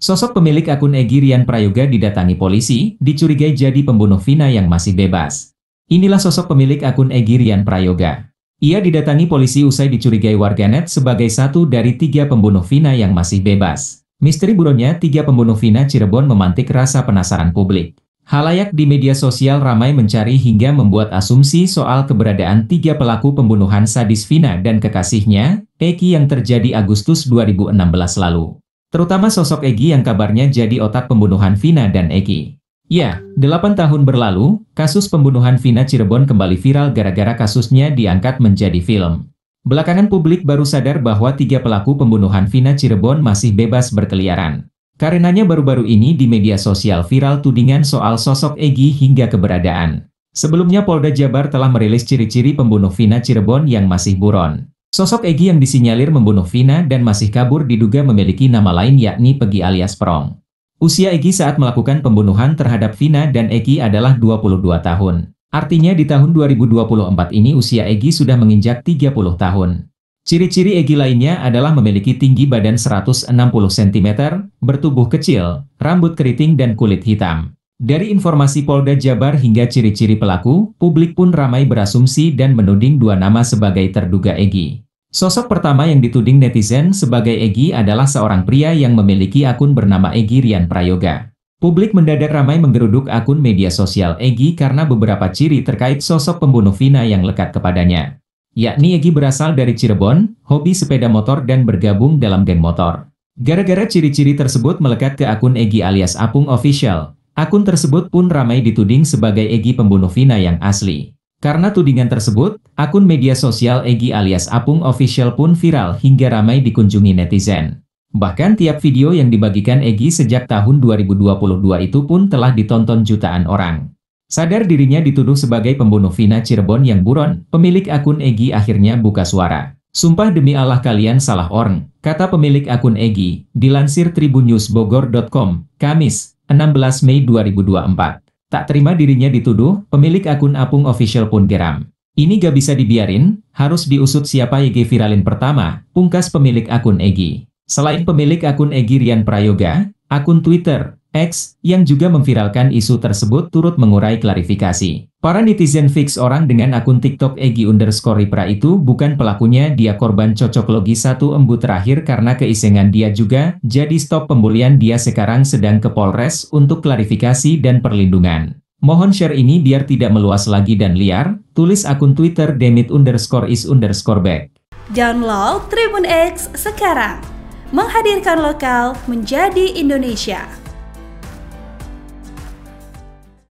Sosok pemilik akun Egi Prayoga didatangi polisi, dicurigai jadi pembunuh Vina yang masih bebas. Inilah sosok pemilik akun Egi Prayoga. Ia didatangi polisi usai dicurigai warganet sebagai satu dari tiga pembunuh Vina yang masih bebas. Misteri buronnya tiga pembunuh Vina Cirebon memantik rasa penasaran publik. Halayak di media sosial ramai mencari hingga membuat asumsi soal keberadaan tiga pelaku pembunuhan sadis Vina dan kekasihnya, Eki yang terjadi Agustus 2016 lalu. Terutama sosok Egi yang kabarnya jadi otak pembunuhan Vina dan Eki. Ya, 8 tahun berlalu, kasus pembunuhan Vina Cirebon kembali viral gara-gara kasusnya diangkat menjadi film. Belakangan publik baru sadar bahwa tiga pelaku pembunuhan Vina Cirebon masih bebas berkeliaran. Karenanya baru-baru ini di media sosial viral tudingan soal sosok Egi hingga keberadaan. Sebelumnya Polda Jabar telah merilis ciri-ciri pembunuh Vina Cirebon yang masih buron. Sosok Egi yang disinyalir membunuh Vina dan masih kabur diduga memiliki nama lain yakni Pegi alias Prong. Usia Egi saat melakukan pembunuhan terhadap Vina dan Egi adalah 22 tahun. Artinya di tahun 2024 ini usia Egi sudah menginjak 30 tahun. Ciri-ciri Egi lainnya adalah memiliki tinggi badan 160 cm, bertubuh kecil, rambut keriting dan kulit hitam. Dari informasi Polda Jabar hingga ciri-ciri pelaku, publik pun ramai berasumsi dan menuding dua nama sebagai terduga Egi. Sosok pertama yang dituding netizen sebagai Egi adalah seorang pria yang memiliki akun bernama Egi Rian Prayoga. Publik mendadak ramai menggeruduk akun media sosial Egi karena beberapa ciri terkait sosok pembunuh Vina yang lekat kepadanya. Yakni Egi berasal dari Cirebon, hobi sepeda motor dan bergabung dalam geng motor. Gara-gara ciri-ciri tersebut melekat ke akun Egi alias Apung Official, akun tersebut pun ramai dituding sebagai Egi pembunuh Vina yang asli. Karena tudingan tersebut, akun media sosial Egi alias Apung Official pun viral hingga ramai dikunjungi netizen. Bahkan tiap video yang dibagikan Egi sejak tahun 2022 itu pun telah ditonton jutaan orang. Sadar dirinya dituduh sebagai pembunuh Vina Cirebon yang buron, pemilik akun Egi akhirnya buka suara. Sumpah demi Allah kalian salah orang, kata pemilik akun Egi, dilansir tribunnews Kamis, 16 Mei 2024. Tak terima dirinya dituduh, pemilik akun Apung Official pun geram. Ini gak bisa dibiarin, harus diusut siapa YG e viralin pertama, pungkas pemilik akun Egi. Selain pemilik akun Egi Rian Prayoga, akun Twitter, X, yang juga memviralkan isu tersebut turut mengurai klarifikasi. Para netizen fix orang dengan akun TikTok Egi underscore Ripra itu bukan pelakunya dia korban cocok logi satu embu terakhir karena keisengan dia juga, jadi stop pembulian dia sekarang sedang ke Polres untuk klarifikasi dan perlindungan. Mohon share ini biar tidak meluas lagi dan liar, tulis akun Twitter demit underscore is underscore back. Download Tribun X sekarang, menghadirkan lokal menjadi Indonesia.